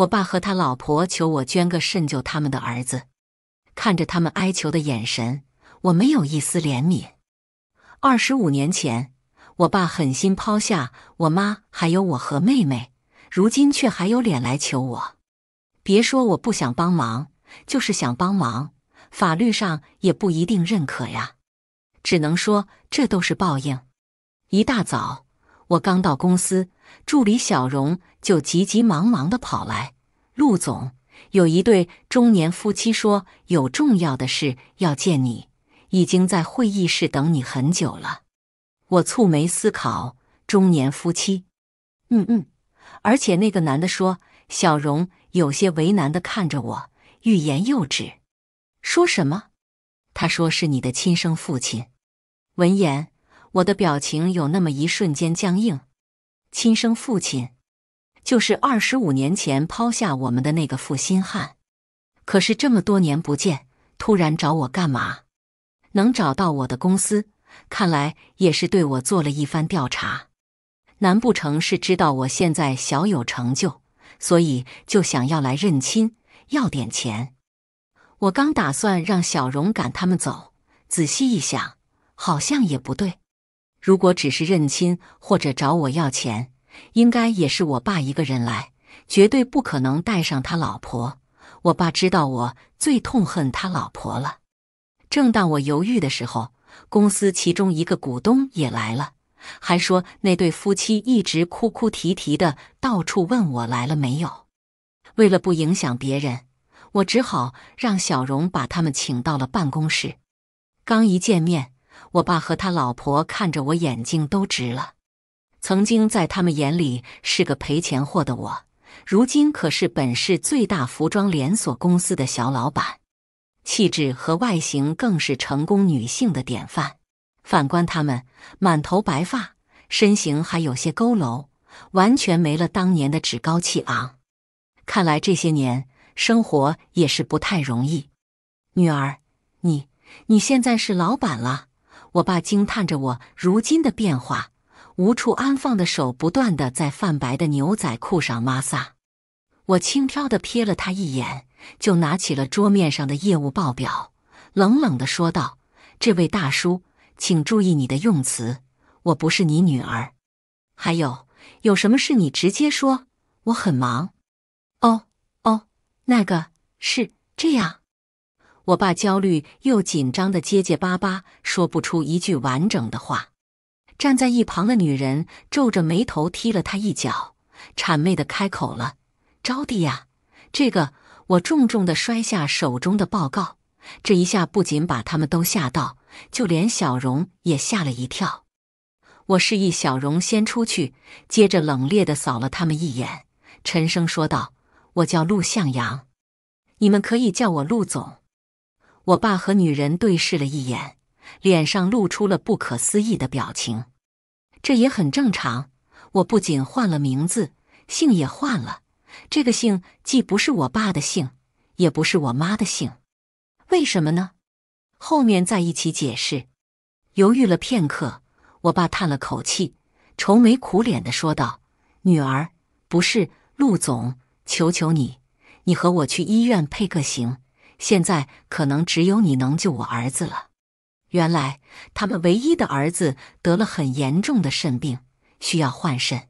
我爸和他老婆求我捐个肾救他们的儿子，看着他们哀求的眼神，我没有一丝怜悯。二十五年前，我爸狠心抛下我妈还有我和妹妹，如今却还有脸来求我。别说我不想帮忙，就是想帮忙，法律上也不一定认可呀。只能说这都是报应。一大早。我刚到公司，助理小荣就急急忙忙的跑来。陆总有一对中年夫妻说有重要的事要见你，已经在会议室等你很久了。我蹙眉思考，中年夫妻，嗯嗯，而且那个男的说，小荣有些为难的看着我，欲言又止。说什么？他说是你的亲生父亲。闻言。我的表情有那么一瞬间僵硬。亲生父亲，就是二十五年前抛下我们的那个负心汉。可是这么多年不见，突然找我干嘛？能找到我的公司，看来也是对我做了一番调查。难不成是知道我现在小有成就，所以就想要来认亲，要点钱？我刚打算让小荣赶他们走，仔细一想，好像也不对。如果只是认亲或者找我要钱，应该也是我爸一个人来，绝对不可能带上他老婆。我爸知道我最痛恨他老婆了。正当我犹豫的时候，公司其中一个股东也来了，还说那对夫妻一直哭哭啼啼的，到处问我来了没有。为了不影响别人，我只好让小荣把他们请到了办公室。刚一见面。我爸和他老婆看着我，眼睛都直了。曾经在他们眼里是个赔钱货的我，如今可是本市最大服装连锁公司的小老板，气质和外形更是成功女性的典范。反观他们，满头白发，身形还有些佝偻，完全没了当年的趾高气昂。看来这些年生活也是不太容易。女儿，你你现在是老板了。我爸惊叹着我如今的变化，无处安放的手不断的在泛白的牛仔裤上抹撒。我轻飘的瞥了他一眼，就拿起了桌面上的业务报表，冷冷的说道：“这位大叔，请注意你的用词，我不是你女儿。还有，有什么事你直接说，我很忙。”“哦，哦，那个是这样。”我爸焦虑又紧张的结结巴巴，说不出一句完整的话。站在一旁的女人皱着眉头踢了他一脚，谄媚的开口了：“招弟呀，这个……”我重重的摔下手中的报告，这一下不仅把他们都吓到，就连小荣也吓了一跳。我示意小荣先出去，接着冷冽的扫了他们一眼，沉声说道：“我叫陆向阳，你们可以叫我陆总。”我爸和女人对视了一眼，脸上露出了不可思议的表情。这也很正常。我不仅换了名字，姓也换了。这个姓既不是我爸的姓，也不是我妈的姓。为什么呢？后面再一起解释。犹豫了片刻，我爸叹了口气，愁眉苦脸的说道：“女儿，不是陆总，求求你，你和我去医院配个型。”现在可能只有你能救我儿子了。原来他们唯一的儿子得了很严重的肾病，需要换肾。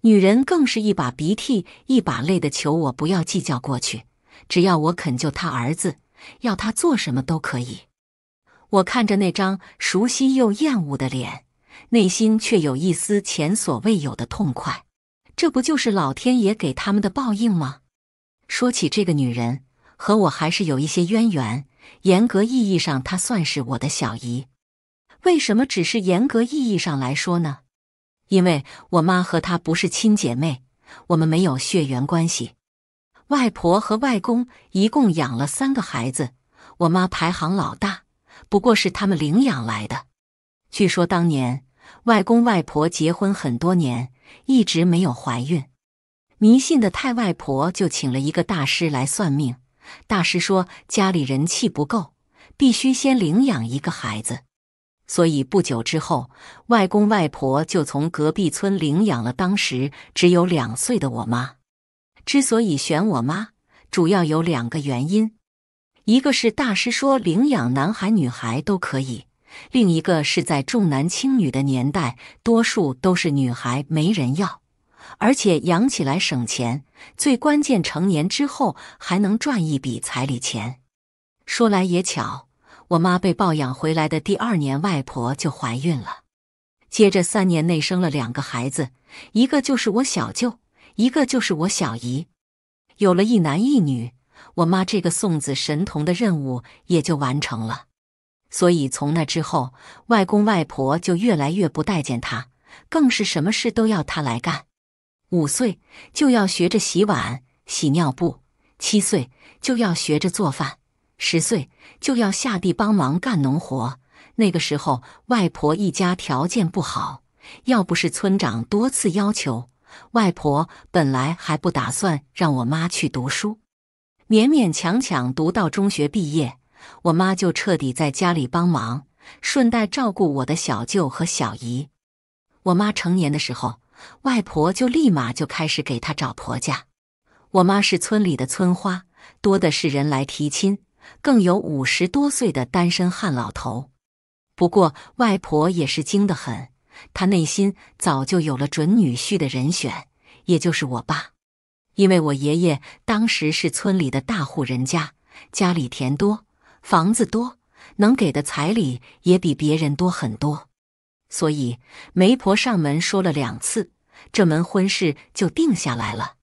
女人更是一把鼻涕一把泪的求我不要计较过去，只要我肯救他儿子，要他做什么都可以。我看着那张熟悉又厌恶的脸，内心却有一丝前所未有的痛快。这不就是老天爷给他们的报应吗？说起这个女人。和我还是有一些渊源，严格意义上，她算是我的小姨。为什么只是严格意义上来说呢？因为我妈和她不是亲姐妹，我们没有血缘关系。外婆和外公一共养了三个孩子，我妈排行老大，不过是他们领养来的。据说当年外公外婆结婚很多年，一直没有怀孕，迷信的太外婆就请了一个大师来算命。大师说家里人气不够，必须先领养一个孩子，所以不久之后，外公外婆就从隔壁村领养了当时只有两岁的我妈。之所以选我妈，主要有两个原因：一个是大师说领养男孩女孩都可以；另一个是在重男轻女的年代，多数都是女孩没人要。而且养起来省钱，最关键成年之后还能赚一笔彩礼钱。说来也巧，我妈被抱养回来的第二年，外婆就怀孕了，接着三年内生了两个孩子，一个就是我小舅，一个就是我小姨，有了一男一女，我妈这个送子神童的任务也就完成了。所以从那之后，外公外婆就越来越不待见他，更是什么事都要他来干。五岁就要学着洗碗、洗尿布，七岁就要学着做饭，十岁就要下地帮忙干农活。那个时候，外婆一家条件不好，要不是村长多次要求，外婆本来还不打算让我妈去读书。勉勉强强读到中学毕业，我妈就彻底在家里帮忙，顺带照顾我的小舅和小姨。我妈成年的时候。外婆就立马就开始给她找婆家。我妈是村里的村花，多的是人来提亲，更有五十多岁的单身汉老头。不过外婆也是精得很，她内心早就有了准女婿的人选，也就是我爸。因为我爷爷当时是村里的大户人家，家里田多，房子多，能给的彩礼也比别人多很多。所以媒婆上门说了两次，这门婚事就定下来了。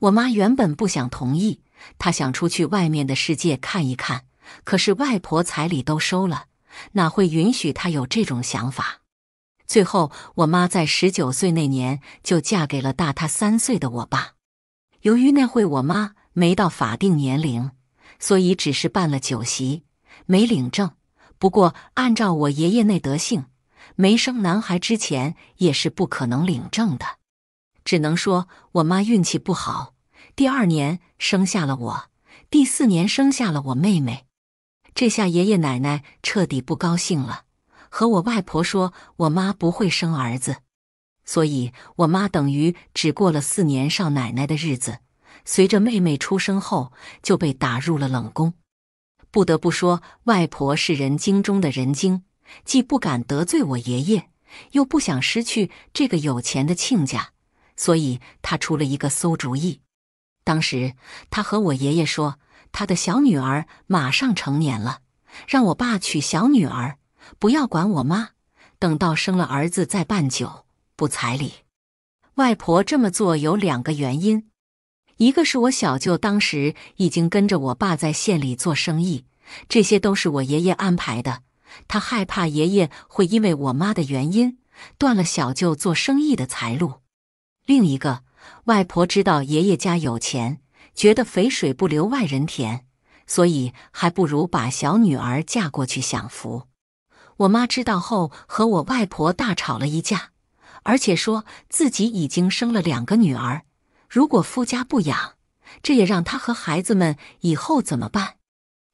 我妈原本不想同意，她想出去外面的世界看一看，可是外婆彩礼都收了，哪会允许她有这种想法？最后，我妈在十九岁那年就嫁给了大她三岁的我爸。由于那会我妈没到法定年龄，所以只是办了酒席，没领证。不过，按照我爷爷那德性。没生男孩之前也是不可能领证的，只能说我妈运气不好。第二年生下了我，第四年生下了我妹妹。这下爷爷奶奶彻底不高兴了，和我外婆说我妈不会生儿子，所以我妈等于只过了四年少奶奶的日子。随着妹妹出生后，就被打入了冷宫。不得不说，外婆是人精中的人精。既不敢得罪我爷爷，又不想失去这个有钱的亲家，所以他出了一个馊主意。当时他和我爷爷说，他的小女儿马上成年了，让我爸娶小女儿，不要管我妈，等到生了儿子再办酒，不彩礼。外婆这么做有两个原因，一个是我小舅当时已经跟着我爸在县里做生意，这些都是我爷爷安排的。他害怕爷爷会因为我妈的原因断了小舅做生意的财路。另一个外婆知道爷爷家有钱，觉得肥水不流外人田，所以还不如把小女儿嫁过去享福。我妈知道后和我外婆大吵了一架，而且说自己已经生了两个女儿，如果夫家不养，这也让她和孩子们以后怎么办？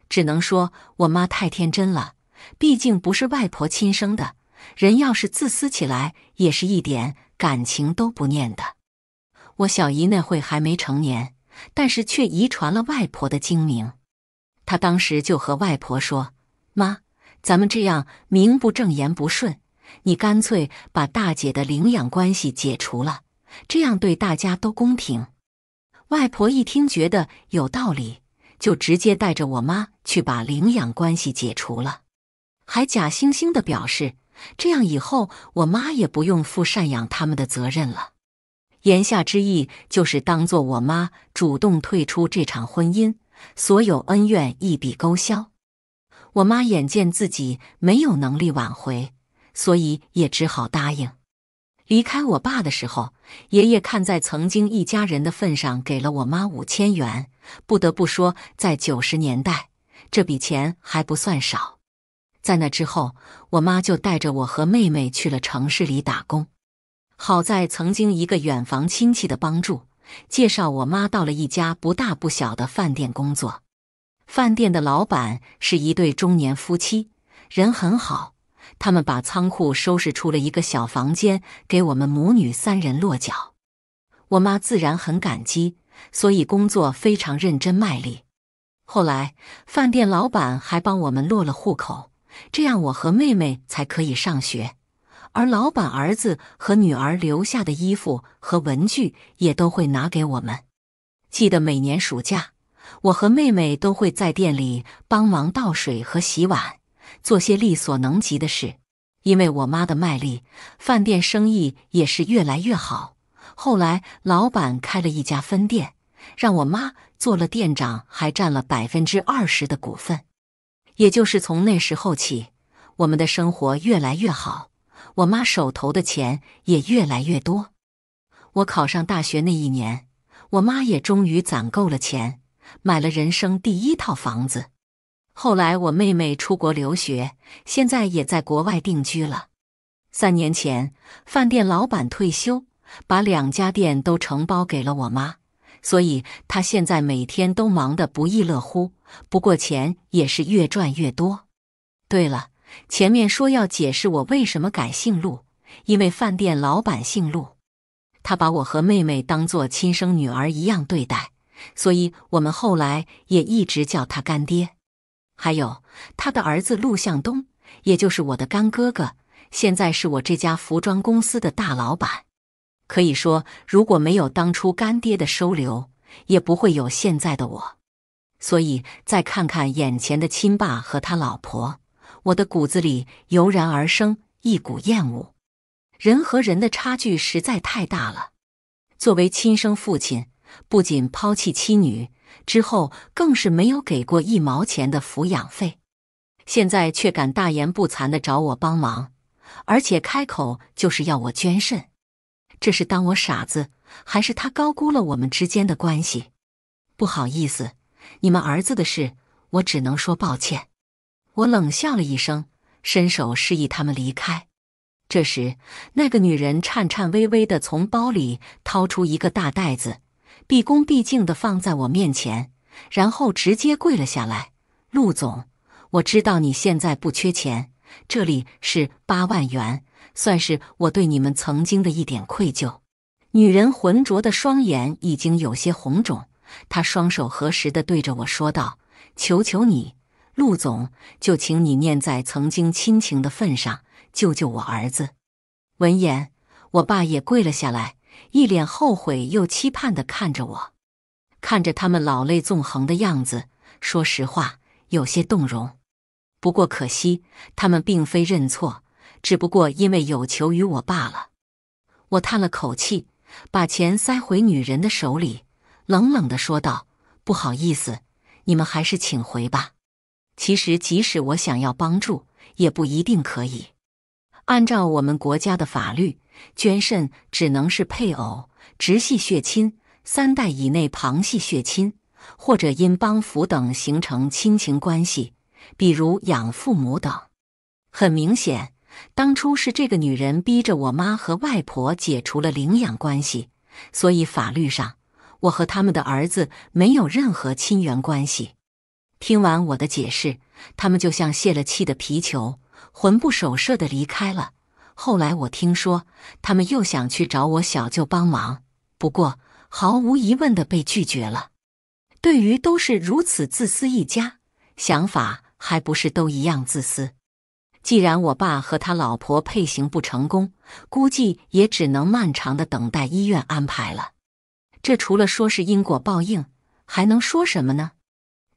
只能说我妈太天真了。毕竟不是外婆亲生的，人要是自私起来，也是一点感情都不念的。我小姨那会还没成年，但是却遗传了外婆的精明。她当时就和外婆说：“妈，咱们这样名不正言不顺，你干脆把大姐的领养关系解除了，这样对大家都公平。”外婆一听觉得有道理，就直接带着我妈去把领养关系解除了。还假惺惺的表示，这样以后我妈也不用负赡养他们的责任了。言下之意就是当做我妈主动退出这场婚姻，所有恩怨一笔勾销。我妈眼见自己没有能力挽回，所以也只好答应。离开我爸的时候，爷爷看在曾经一家人的份上，给了我妈五千元。不得不说，在九十年代，这笔钱还不算少。在那之后，我妈就带着我和妹妹去了城市里打工。好在曾经一个远房亲戚的帮助，介绍我妈到了一家不大不小的饭店工作。饭店的老板是一对中年夫妻，人很好。他们把仓库收拾出了一个小房间给我们母女三人落脚。我妈自然很感激，所以工作非常认真卖力。后来，饭店老板还帮我们落了户口。这样，我和妹妹才可以上学。而老板儿子和女儿留下的衣服和文具也都会拿给我们。记得每年暑假，我和妹妹都会在店里帮忙倒水和洗碗，做些力所能及的事。因为我妈的卖力，饭店生意也是越来越好。后来，老板开了一家分店，让我妈做了店长，还占了百分之二十的股份。也就是从那时候起，我们的生活越来越好，我妈手头的钱也越来越多。我考上大学那一年，我妈也终于攒够了钱，买了人生第一套房子。后来我妹妹出国留学，现在也在国外定居了。三年前，饭店老板退休，把两家店都承包给了我妈。所以，他现在每天都忙得不亦乐乎，不过钱也是越赚越多。对了，前面说要解释我为什么改姓陆，因为饭店老板姓陆，他把我和妹妹当做亲生女儿一样对待，所以我们后来也一直叫他干爹。还有，他的儿子陆向东，也就是我的干哥哥，现在是我这家服装公司的大老板。可以说，如果没有当初干爹的收留，也不会有现在的我。所以，再看看眼前的亲爸和他老婆，我的骨子里油然而生一股厌恶。人和人的差距实在太大了。作为亲生父亲，不仅抛弃妻女，之后更是没有给过一毛钱的抚养费，现在却敢大言不惭的找我帮忙，而且开口就是要我捐肾。这是当我傻子，还是他高估了我们之间的关系？不好意思，你们儿子的事，我只能说抱歉。我冷笑了一声，伸手示意他们离开。这时，那个女人颤颤巍巍地从包里掏出一个大袋子，毕恭毕敬地放在我面前，然后直接跪了下来。陆总，我知道你现在不缺钱，这里是八万元。算是我对你们曾经的一点愧疚。女人浑浊的双眼已经有些红肿，她双手合十的对着我说道：“求求你，陆总，就请你念在曾经亲情的份上，救救我儿子。”闻言，我爸也跪了下来，一脸后悔又期盼的看着我。看着他们老泪纵横的样子，说实话，有些动容。不过可惜，他们并非认错。只不过因为有求于我罢了，我叹了口气，把钱塞回女人的手里，冷冷的说道：“不好意思，你们还是请回吧。其实，即使我想要帮助，也不一定可以。按照我们国家的法律，捐肾只能是配偶、直系血亲、三代以内旁系血亲，或者因帮扶等形成亲情关系，比如养父母等。很明显。”当初是这个女人逼着我妈和外婆解除了领养关系，所以法律上我和他们的儿子没有任何亲缘关系。听完我的解释，他们就像泄了气的皮球，魂不守舍的离开了。后来我听说他们又想去找我小舅帮忙，不过毫无疑问的被拒绝了。对于都是如此自私一家，想法还不是都一样自私。既然我爸和他老婆配型不成功，估计也只能漫长的等待医院安排了。这除了说是因果报应，还能说什么呢？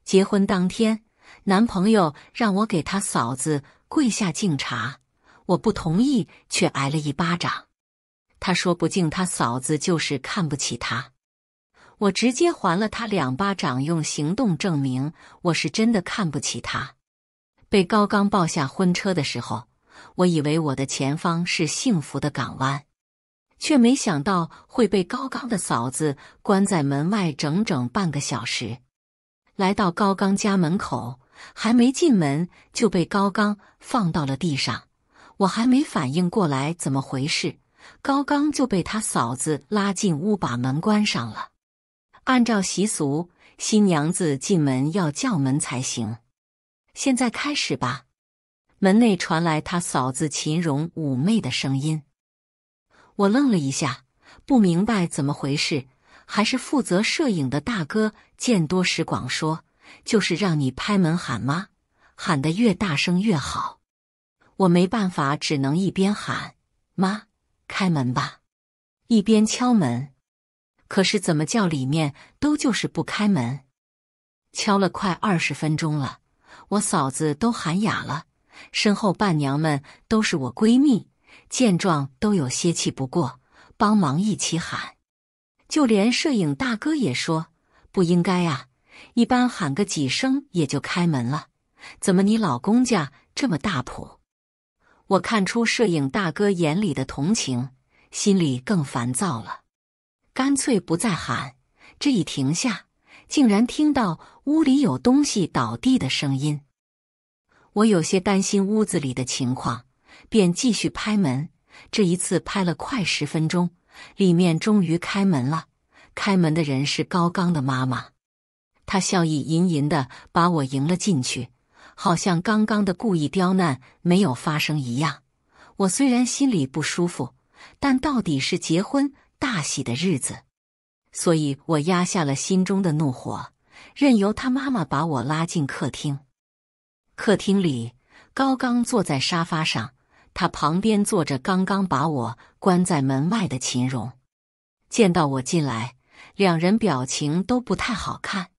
结婚当天，男朋友让我给他嫂子跪下敬茶，我不同意，却挨了一巴掌。他说不敬他嫂子就是看不起他，我直接还了他两巴掌，用行动证明我是真的看不起他。被高刚抱下婚车的时候，我以为我的前方是幸福的港湾，却没想到会被高刚的嫂子关在门外整整半个小时。来到高刚家门口，还没进门就被高刚放到了地上。我还没反应过来怎么回事，高刚就被他嫂子拉进屋，把门关上了。按照习俗，新娘子进门要叫门才行。现在开始吧，门内传来他嫂子秦蓉妩媚的声音。我愣了一下，不明白怎么回事。还是负责摄影的大哥见多识广，说：“就是让你拍门喊妈，喊得越大声越好。”我没办法，只能一边喊“妈，开门吧”，一边敲门。可是怎么叫，里面都就是不开门。敲了快二十分钟了。我嫂子都喊哑了，身后伴娘们都是我闺蜜，见状都有些气不过，帮忙一起喊。就连摄影大哥也说不应该啊，一般喊个几声也就开门了，怎么你老公家这么大谱？我看出摄影大哥眼里的同情，心里更烦躁了，干脆不再喊。这一停下。竟然听到屋里有东西倒地的声音，我有些担心屋子里的情况，便继续拍门。这一次拍了快十分钟，里面终于开门了。开门的人是高刚的妈妈，她笑意吟吟的把我迎了进去，好像刚刚的故意刁难没有发生一样。我虽然心里不舒服，但到底是结婚大喜的日子。所以我压下了心中的怒火，任由他妈妈把我拉进客厅。客厅里，高刚坐在沙发上，他旁边坐着刚刚把我关在门外的秦荣。见到我进来，两人表情都不太好看，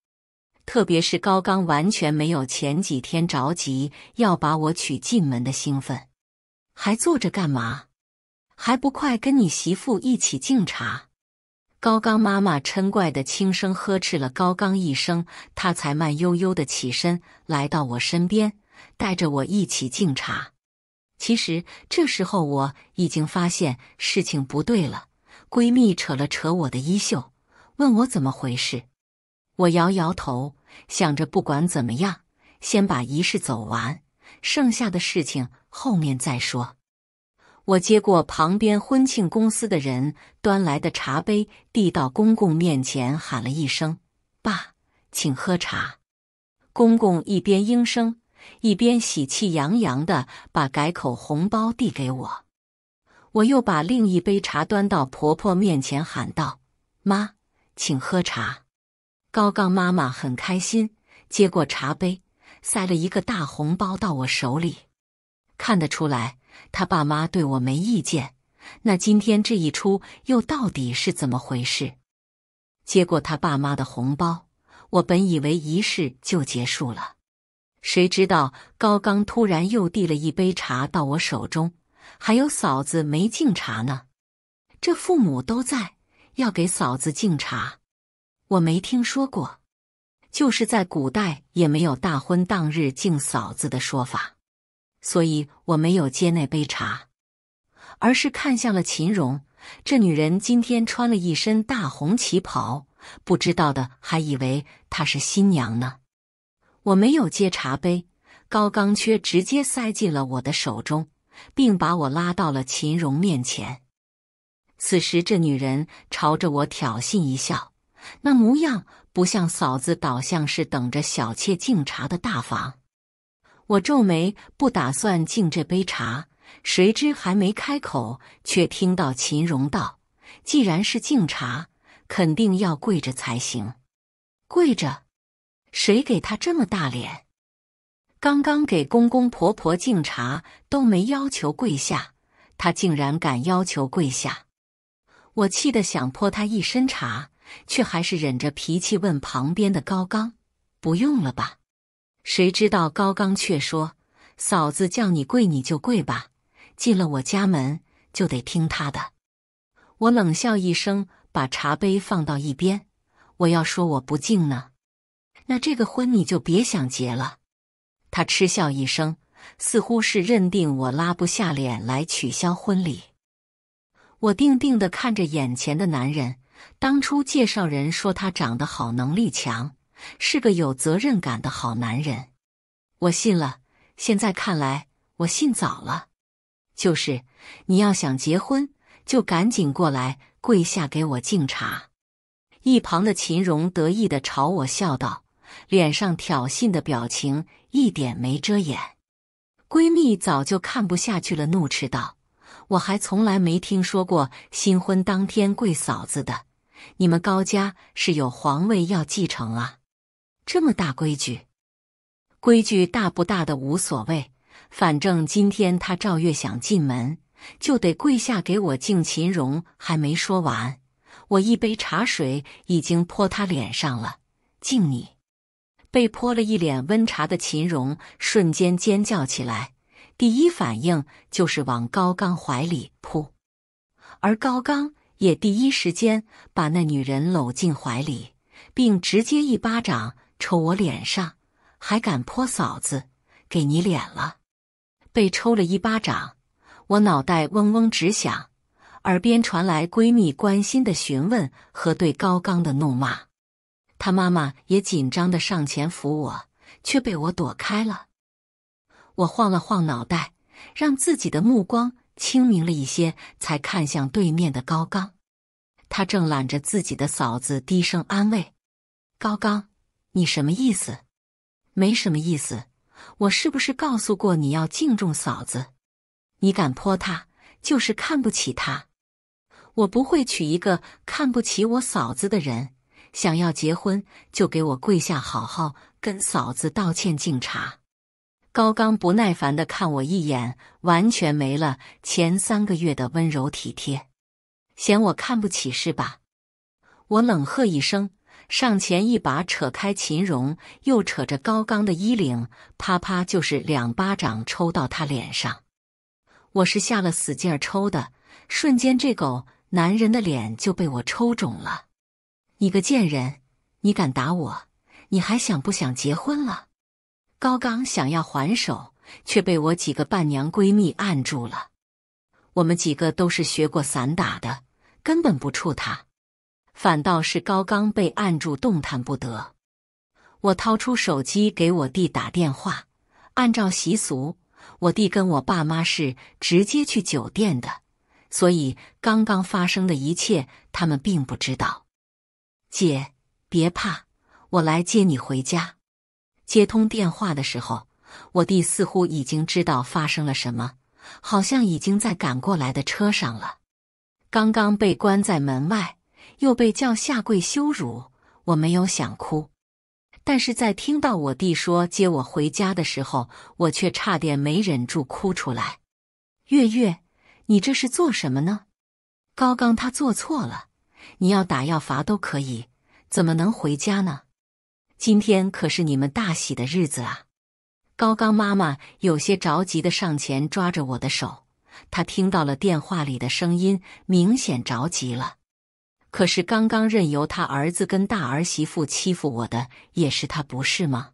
特别是高刚，完全没有前几天着急要把我娶进门的兴奋，还坐着干嘛？还不快跟你媳妇一起敬茶！高刚妈妈嗔怪的轻声呵斥了高刚一声，他才慢悠悠的起身来到我身边，带着我一起敬茶。其实这时候我已经发现事情不对了，闺蜜扯了扯我的衣袖，问我怎么回事。我摇摇头，想着不管怎么样，先把仪式走完，剩下的事情后面再说。我接过旁边婚庆公司的人端来的茶杯，递到公公面前，喊了一声：“爸，请喝茶。”公公一边应声，一边喜气洋洋的把改口红包递给我。我又把另一杯茶端到婆婆面前，喊道：“妈，请喝茶。”高刚妈妈很开心，接过茶杯，塞了一个大红包到我手里。看得出来。他爸妈对我没意见，那今天这一出又到底是怎么回事？接过他爸妈的红包，我本以为仪式就结束了，谁知道高刚突然又递了一杯茶到我手中，还有嫂子没敬茶呢。这父母都在，要给嫂子敬茶，我没听说过，就是在古代也没有大婚当日敬嫂子的说法。所以，我没有接那杯茶，而是看向了秦蓉。这女人今天穿了一身大红旗袍，不知道的还以为她是新娘呢。我没有接茶杯，高刚却直接塞进了我的手中，并把我拉到了秦蓉面前。此时，这女人朝着我挑衅一笑，那模样不像嫂子，倒像是等着小妾敬茶的大房。我皱眉，不打算敬这杯茶。谁知还没开口，却听到秦荣道：“既然是敬茶，肯定要跪着才行。跪着，谁给他这么大脸？刚刚给公公婆婆敬茶都没要求跪下，他竟然敢要求跪下！我气得想泼他一身茶，却还是忍着脾气问旁边的高刚：‘不用了吧？’”谁知道高刚却说：“嫂子叫你跪你就跪吧，进了我家门就得听他的。”我冷笑一声，把茶杯放到一边。我要说我不敬呢，那这个婚你就别想结了。他嗤笑一声，似乎是认定我拉不下脸来取消婚礼。我定定的看着眼前的男人，当初介绍人说他长得好，能力强。是个有责任感的好男人，我信了。现在看来，我信早了。就是你要想结婚，就赶紧过来跪下给我敬茶。一旁的秦蓉得意的朝我笑道，脸上挑衅的表情一点没遮掩。闺蜜早就看不下去了，怒斥道：“我还从来没听说过新婚当天跪嫂子的，你们高家是有皇位要继承啊！”这么大规矩，规矩大不大的无所谓，反正今天他赵月想进门就得跪下给我敬。秦荣还没说完，我一杯茶水已经泼他脸上了。敬你！被泼了一脸温茶的秦荣瞬间尖叫起来，第一反应就是往高刚怀里扑，而高刚也第一时间把那女人搂进怀里，并直接一巴掌。抽我脸上，还敢泼嫂子，给你脸了？被抽了一巴掌，我脑袋嗡嗡直响，耳边传来闺蜜关心的询问和对高刚的怒骂。她妈妈也紧张的上前扶我，却被我躲开了。我晃了晃脑袋，让自己的目光清明了一些，才看向对面的高刚。他正揽着自己的嫂子，低声安慰。高刚。你什么意思？没什么意思。我是不是告诉过你要敬重嫂子？你敢泼她，就是看不起她。我不会娶一个看不起我嫂子的人。想要结婚，就给我跪下，好好跟嫂子道歉敬茶。高刚不耐烦的看我一眼，完全没了前三个月的温柔体贴，嫌我看不起是吧？我冷喝一声。上前一把扯开秦荣，又扯着高刚的衣领，啪啪就是两巴掌抽到他脸上。我是下了死劲儿抽的，瞬间这狗男人的脸就被我抽肿了。你个贱人，你敢打我？你还想不想结婚了？高刚想要还手，却被我几个伴娘闺蜜按住了。我们几个都是学过散打的，根本不怵他。反倒是高刚被按住，动弹不得。我掏出手机给我弟打电话。按照习俗，我弟跟我爸妈是直接去酒店的，所以刚刚发生的一切他们并不知道。姐，别怕，我来接你回家。接通电话的时候，我弟似乎已经知道发生了什么，好像已经在赶过来的车上了。刚刚被关在门外。又被叫下跪羞辱，我没有想哭，但是在听到我弟说接我回家的时候，我却差点没忍住哭出来。月月，你这是做什么呢？高刚他做错了，你要打要罚都可以，怎么能回家呢？今天可是你们大喜的日子啊！高刚妈妈有些着急的上前抓着我的手，她听到了电话里的声音，明显着急了。可是刚刚任由他儿子跟大儿媳妇欺负我的也是他不是吗？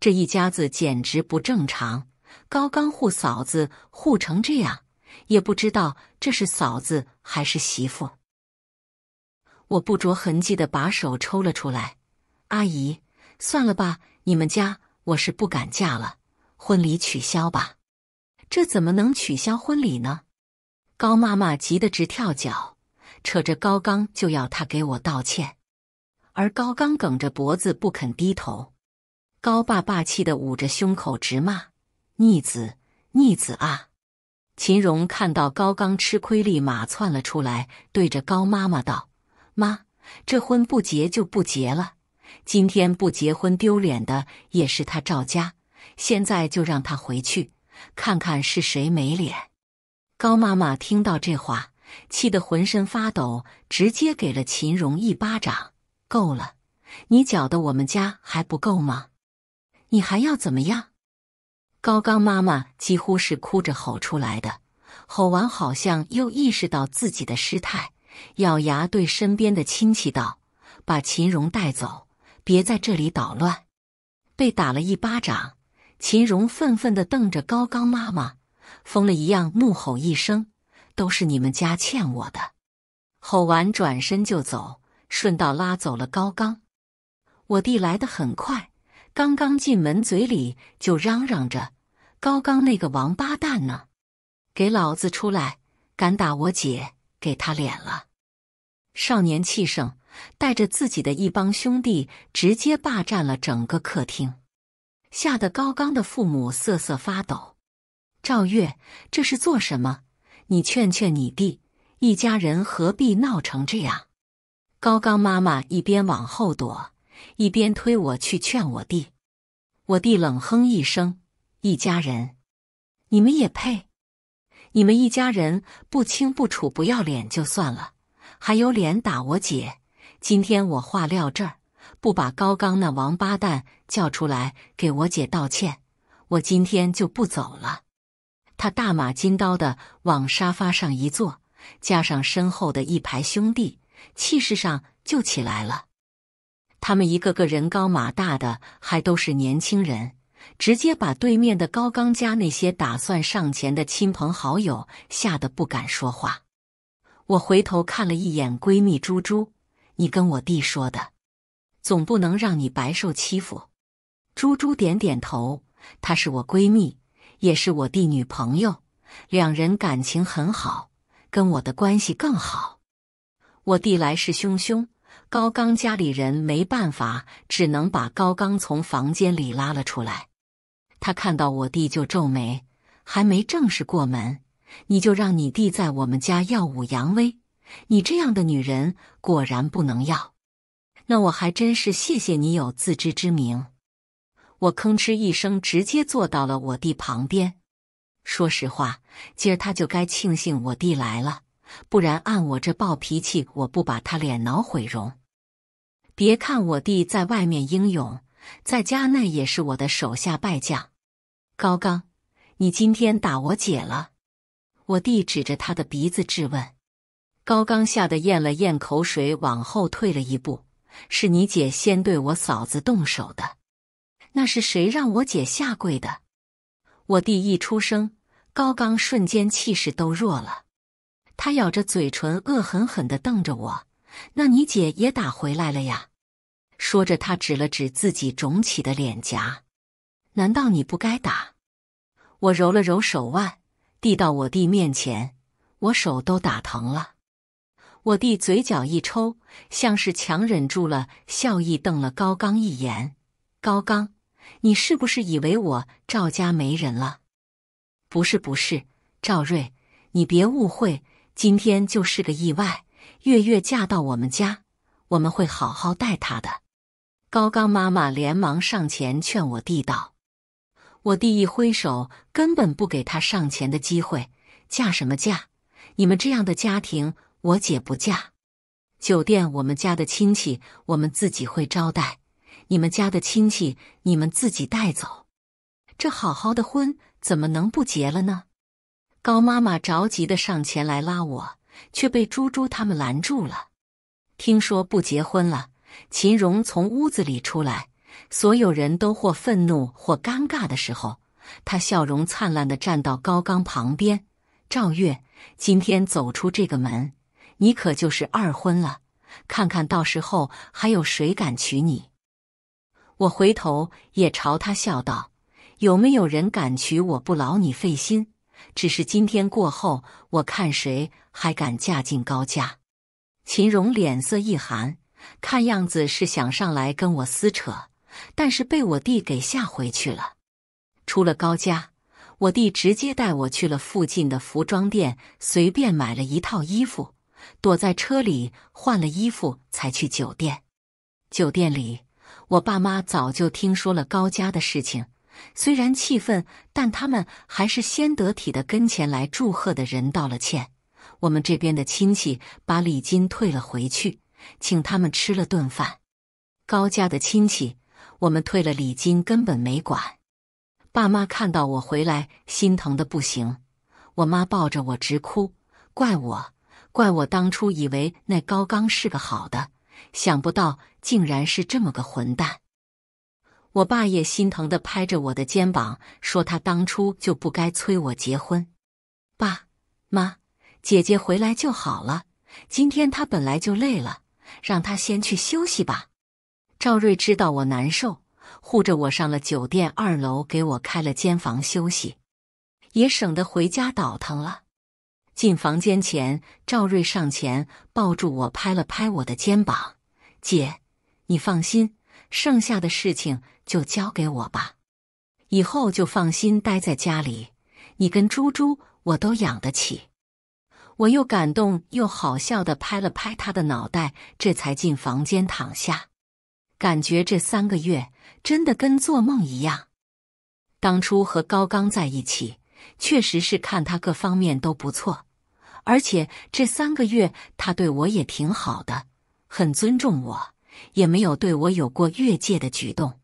这一家子简直不正常！高刚护嫂子护成这样，也不知道这是嫂子还是媳妇。我不着痕迹的把手抽了出来，阿姨，算了吧，你们家我是不敢嫁了，婚礼取消吧。这怎么能取消婚礼呢？高妈妈急得直跳脚。扯着高刚就要他给我道歉，而高刚梗着脖子不肯低头。高爸爸气的捂着胸口直骂：“逆子，逆子啊！”秦荣看到高刚吃亏，立马窜了出来，对着高妈妈道：“妈，这婚不结就不结了。今天不结婚丢脸的也是他赵家。现在就让他回去，看看是谁没脸。”高妈妈听到这话。气得浑身发抖，直接给了秦荣一巴掌。够了，你搅得我们家还不够吗？你还要怎么样？高刚妈妈几乎是哭着吼出来的，吼完好像又意识到自己的失态，咬牙对身边的亲戚道：“把秦荣带走，别在这里捣乱。”被打了一巴掌，秦荣愤愤地瞪着高刚妈妈，疯了一样怒吼一声。都是你们家欠我的！吼完转身就走，顺道拉走了高刚。我弟来得很快，刚刚进门嘴里就嚷嚷着：“高刚那个王八蛋呢？给老子出来！敢打我姐，给他脸了！”少年气盛，带着自己的一帮兄弟，直接霸占了整个客厅，吓得高刚的父母瑟瑟发抖。赵月，这是做什么？你劝劝你弟，一家人何必闹成这样？高刚妈妈一边往后躲，一边推我去劝我弟。我弟冷哼一声：“一家人，你们也配？你们一家人不清不楚、不要脸就算了，还有脸打我姐？今天我话撂这儿，不把高刚那王八蛋叫出来给我姐道歉，我今天就不走了。”他大马金刀的往沙发上一坐，加上身后的一排兄弟，气势上就起来了。他们一个个人高马大的，还都是年轻人，直接把对面的高刚家那些打算上前的亲朋好友吓得不敢说话。我回头看了一眼闺蜜猪猪，你跟我弟说的，总不能让你白受欺负。猪猪点点头，她是我闺蜜。也是我弟女朋友，两人感情很好，跟我的关系更好。我弟来势汹汹，高刚家里人没办法，只能把高刚从房间里拉了出来。他看到我弟就皱眉，还没正式过门，你就让你弟在我们家耀武扬威，你这样的女人果然不能要。那我还真是谢谢你有自知之明。我吭哧一声，直接坐到了我弟旁边。说实话，今儿他就该庆幸我弟来了，不然按我这暴脾气，我不把他脸挠毁容。别看我弟在外面英勇，在家那也是我的手下败将。高刚，你今天打我姐了？我弟指着他的鼻子质问。高刚吓得咽了咽口水，往后退了一步。是你姐先对我嫂子动手的。那是谁让我姐下跪的？我弟一出生，高刚瞬间气势都弱了。他咬着嘴唇，恶狠狠的瞪着我。那你姐也打回来了呀？说着，他指了指自己肿起的脸颊。难道你不该打？我揉了揉手腕，递到我弟面前。我手都打疼了。我弟嘴角一抽，像是强忍住了笑意，瞪了高刚一眼。高刚。你是不是以为我赵家没人了？不是，不是，赵瑞，你别误会，今天就是个意外。月月嫁到我们家，我们会好好待她的。高刚妈妈连忙上前劝我弟道：“我弟一挥手，根本不给他上前的机会。嫁什么嫁？你们这样的家庭，我姐不嫁。酒店我们家的亲戚，我们自己会招待。”你们家的亲戚，你们自己带走。这好好的婚怎么能不结了呢？高妈妈着急的上前来拉我，却被猪猪他们拦住了。听说不结婚了，秦荣从屋子里出来，所有人都或愤怒或尴尬的时候，他笑容灿烂的站到高刚旁边。赵月，今天走出这个门，你可就是二婚了。看看到时候还有谁敢娶你？我回头也朝他笑道：“有没有人敢娶我？不劳你费心。只是今天过后，我看谁还敢嫁进高家。”秦荣脸色一寒，看样子是想上来跟我撕扯，但是被我弟给吓回去了。出了高家，我弟直接带我去了附近的服装店，随便买了一套衣服，躲在车里换了衣服，才去酒店。酒店里。我爸妈早就听说了高家的事情，虽然气愤，但他们还是先得体的跟前来祝贺的人道了歉。我们这边的亲戚把礼金退了回去，请他们吃了顿饭。高家的亲戚，我们退了礼金，根本没管。爸妈看到我回来，心疼的不行，我妈抱着我直哭，怪我，怪我当初以为那高刚是个好的。想不到竟然是这么个混蛋！我爸也心疼的拍着我的肩膀说：“他当初就不该催我结婚。”爸妈、姐姐回来就好了。今天她本来就累了，让她先去休息吧。赵瑞知道我难受，护着我上了酒店二楼，给我开了间房休息，也省得回家倒腾了。进房间前，赵瑞上前抱住我，拍了拍我的肩膀：“姐，你放心，剩下的事情就交给我吧。以后就放心待在家里，你跟猪猪我都养得起。”我又感动又好笑的拍了拍他的脑袋，这才进房间躺下，感觉这三个月真的跟做梦一样。当初和高刚在一起，确实是看他各方面都不错。而且这三个月他对我也挺好的，很尊重我，也没有对我有过越界的举动。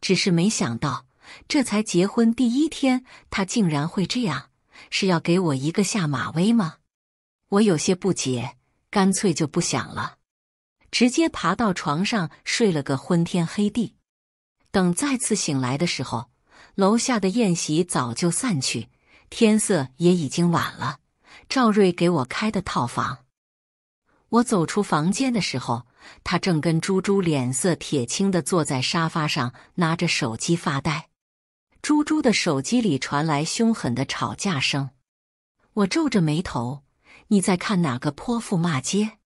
只是没想到，这才结婚第一天，他竟然会这样，是要给我一个下马威吗？我有些不解，干脆就不想了，直接爬到床上睡了个昏天黑地。等再次醒来的时候，楼下的宴席早就散去，天色也已经晚了。赵瑞给我开的套房。我走出房间的时候，他正跟猪猪脸色铁青的坐在沙发上，拿着手机发呆。猪猪的手机里传来凶狠的吵架声。我皱着眉头：“你在看哪个泼妇骂街？”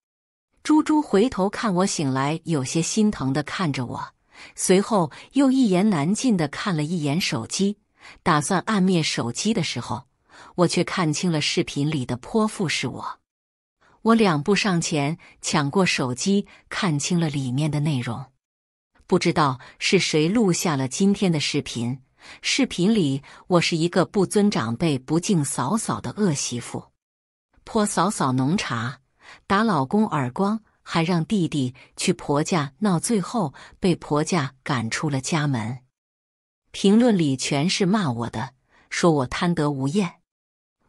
猪猪回头看我，醒来有些心疼的看着我，随后又一言难尽的看了一眼手机，打算按灭手机的时候。我却看清了视频里的泼妇是我，我两步上前抢过手机，看清了里面的内容。不知道是谁录下了今天的视频，视频里我是一个不尊长辈、不敬嫂嫂的恶媳妇，泼嫂嫂浓茶，打老公耳光，还让弟弟去婆家闹，最后被婆家赶出了家门。评论里全是骂我的，说我贪得无厌。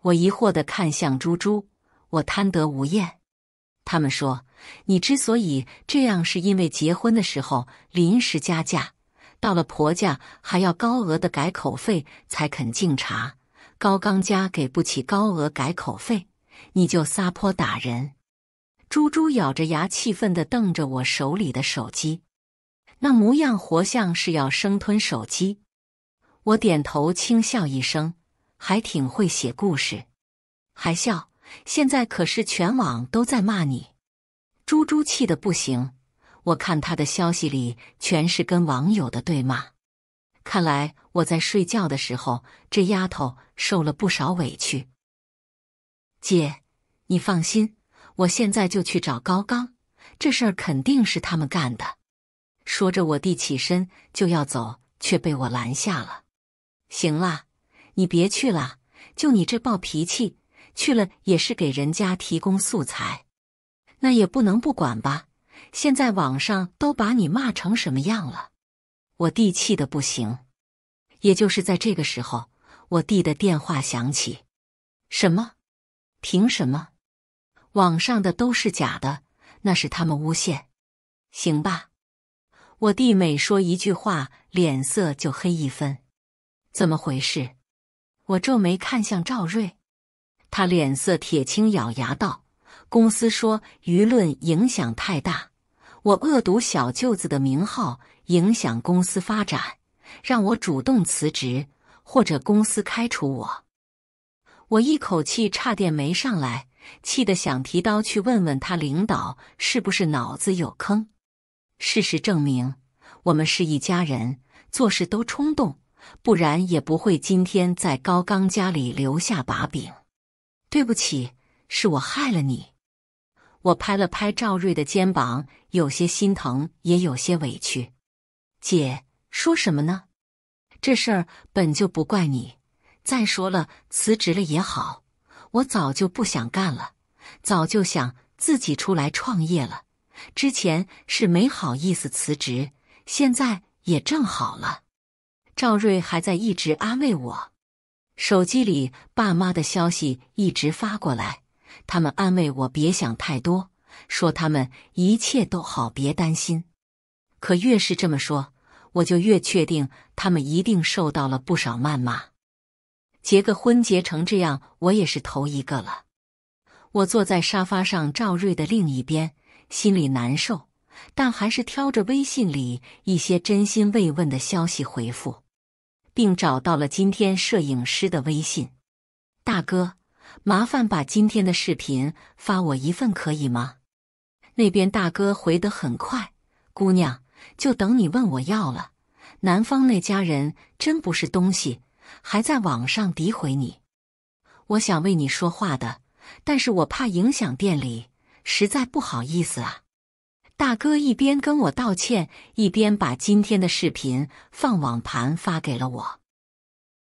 我疑惑地看向猪猪，我贪得无厌。他们说，你之所以这样，是因为结婚的时候临时加价，到了婆家还要高额的改口费才肯敬茶。高刚家给不起高额改口费，你就撒泼打人。猪猪咬着牙，气愤地瞪着我手里的手机，那模样活像是要生吞手机。我点头，轻笑一声。还挺会写故事，还笑。现在可是全网都在骂你，猪猪气的不行。我看他的消息里全是跟网友的对骂，看来我在睡觉的时候，这丫头受了不少委屈。姐，你放心，我现在就去找高刚，这事儿肯定是他们干的。说着，我弟起身就要走，却被我拦下了。行啦。你别去了，就你这暴脾气，去了也是给人家提供素材。那也不能不管吧？现在网上都把你骂成什么样了？我弟气的不行。也就是在这个时候，我弟的电话响起。什么？凭什么？网上的都是假的，那是他们诬陷。行吧。我弟每说一句话，脸色就黑一分。怎么回事？我皱眉看向赵瑞，他脸色铁青，咬牙道：“公司说舆论影响太大，我恶毒小舅子的名号影响公司发展，让我主动辞职或者公司开除我。”我一口气差点没上来，气得想提刀去问问他领导是不是脑子有坑。事实证明，我们是一家人，做事都冲动。不然也不会今天在高刚家里留下把柄。对不起，是我害了你。我拍了拍赵瑞的肩膀，有些心疼，也有些委屈。姐，说什么呢？这事儿本就不怪你。再说了，辞职了也好，我早就不想干了，早就想自己出来创业了。之前是没好意思辞职，现在也正好了。赵瑞还在一直安慰我，手机里爸妈的消息一直发过来，他们安慰我别想太多，说他们一切都好，别担心。可越是这么说，我就越确定他们一定受到了不少谩骂。结个婚结成这样，我也是头一个了。我坐在沙发上，赵瑞的另一边，心里难受，但还是挑着微信里一些真心慰问的消息回复。并找到了今天摄影师的微信，大哥，麻烦把今天的视频发我一份，可以吗？那边大哥回得很快，姑娘，就等你问我要了。南方那家人真不是东西，还在网上诋毁你。我想为你说话的，但是我怕影响店里，实在不好意思啊。大哥一边跟我道歉，一边把今天的视频放网盘发给了我。